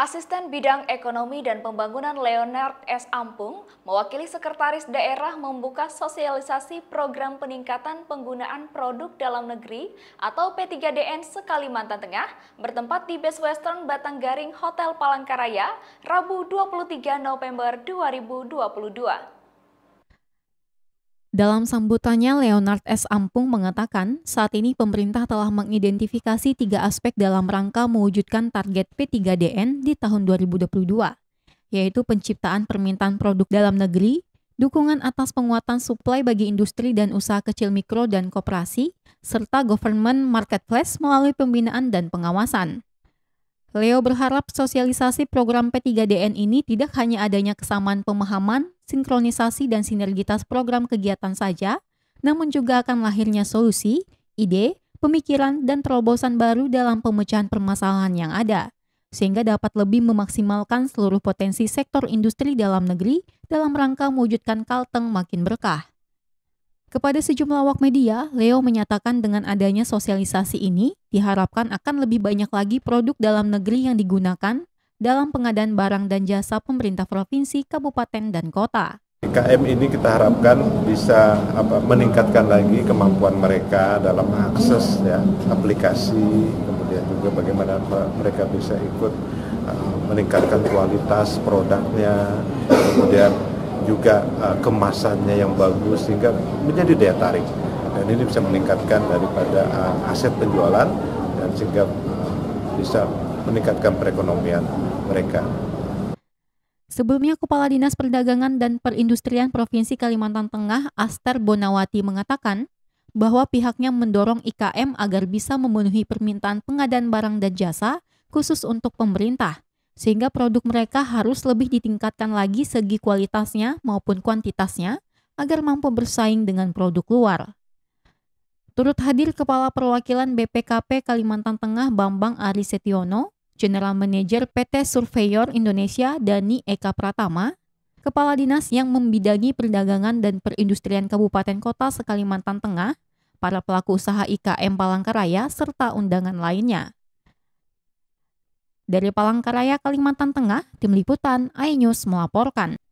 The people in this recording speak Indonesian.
Asisten Bidang Ekonomi dan Pembangunan Leonard S. Ampung mewakili Sekretaris Daerah membuka sosialisasi program peningkatan penggunaan produk dalam negeri atau P3DN Sekalimantan Tengah bertempat di Best Western Batang Garing Hotel Palangkaraya, Rabu 23 November 2022. Dalam sambutannya, Leonard S. Ampung mengatakan, saat ini pemerintah telah mengidentifikasi tiga aspek dalam rangka mewujudkan target P3DN di tahun 2022, yaitu penciptaan permintaan produk dalam negeri, dukungan atas penguatan suplai bagi industri dan usaha kecil mikro dan kooperasi, serta government marketplace melalui pembinaan dan pengawasan. Leo berharap sosialisasi program P3DN ini tidak hanya adanya kesamaan pemahaman, sinkronisasi, dan sinergitas program kegiatan saja, namun juga akan lahirnya solusi, ide, pemikiran, dan terobosan baru dalam pemecahan permasalahan yang ada, sehingga dapat lebih memaksimalkan seluruh potensi sektor industri dalam negeri dalam rangka mewujudkan Kalteng makin berkah. Kepada sejumlah awak media, Leo menyatakan dengan adanya sosialisasi ini, diharapkan akan lebih banyak lagi produk dalam negeri yang digunakan dalam pengadaan barang dan jasa pemerintah provinsi, kabupaten, dan kota. KM ini kita harapkan bisa apa, meningkatkan lagi kemampuan mereka dalam akses ya aplikasi, kemudian juga bagaimana mereka bisa ikut uh, meningkatkan kualitas produknya, kemudian juga uh, kemasannya yang bagus sehingga menjadi daya tarik dan ini bisa meningkatkan daripada uh, aset penjualan dan sehingga eh, bisa meningkatkan perekonomian mereka. Sebelumnya, Kepala Dinas Perdagangan dan Perindustrian Provinsi Kalimantan Tengah, Aster Bonawati, mengatakan bahwa pihaknya mendorong IKM agar bisa memenuhi permintaan pengadaan barang dan jasa khusus untuk pemerintah sehingga produk mereka harus lebih ditingkatkan lagi segi kualitasnya maupun kuantitasnya agar mampu bersaing dengan produk luar. Turut hadir Kepala Perwakilan BPKP Kalimantan Tengah Bambang Ari Setiono, General Manager PT Surveyor Indonesia Dani Eka Pratama, Kepala Dinas yang membidangi perdagangan dan perindustrian Kabupaten Kota se-Kalimantan Tengah, para pelaku usaha IKM Palangkaraya, serta undangan lainnya. Dari Palangkaraya, Kalimantan Tengah, Tim Liputan, iNews melaporkan.